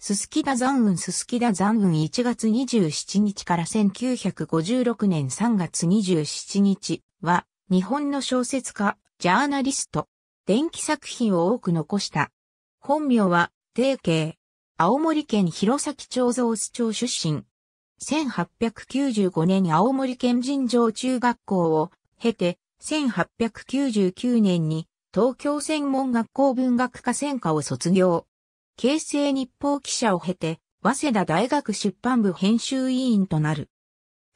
すすきだ残雲すすきだ残雲1月27日から1956年3月27日は日本の小説家、ジャーナリスト、電気作品を多く残した。本名は、定慶。青森県弘前町造津町出身。1895年青森県人常中学校を経て、1899年に東京専門学校文学科専科を卒業。京成日報記者を経て、早稲田大学出版部編集委員となる。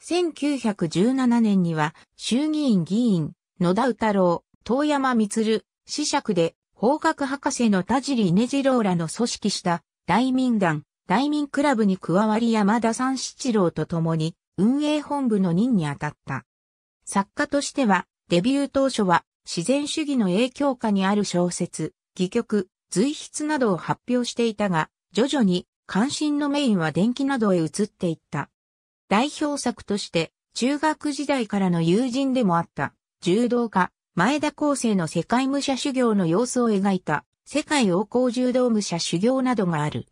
1917年には衆議院議員、野田宇太郎、遠山光、子爵で法学博士の田尻稲次郎らの組織した大民団、大民クラブに加わり山田三七郎と共に運営本部の任に当たった。作家としてはデビュー当初は自然主義の影響下にある小説、戯曲、随筆などを発表していたが、徐々に関心のメインは電気などへ移っていった。代表作として、中学時代からの友人でもあった、柔道家、前田康生の世界武者修行の様子を描いた、世界王侯柔道武者修行などがある。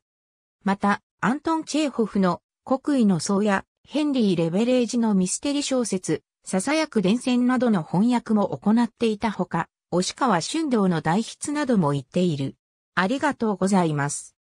また、アントン・チェーホフの国威の僧や、ヘンリー・レベレージのミステリ小説、囁く伝染などの翻訳も行っていたほか、押川春道の代筆なども言っている。ありがとうございます。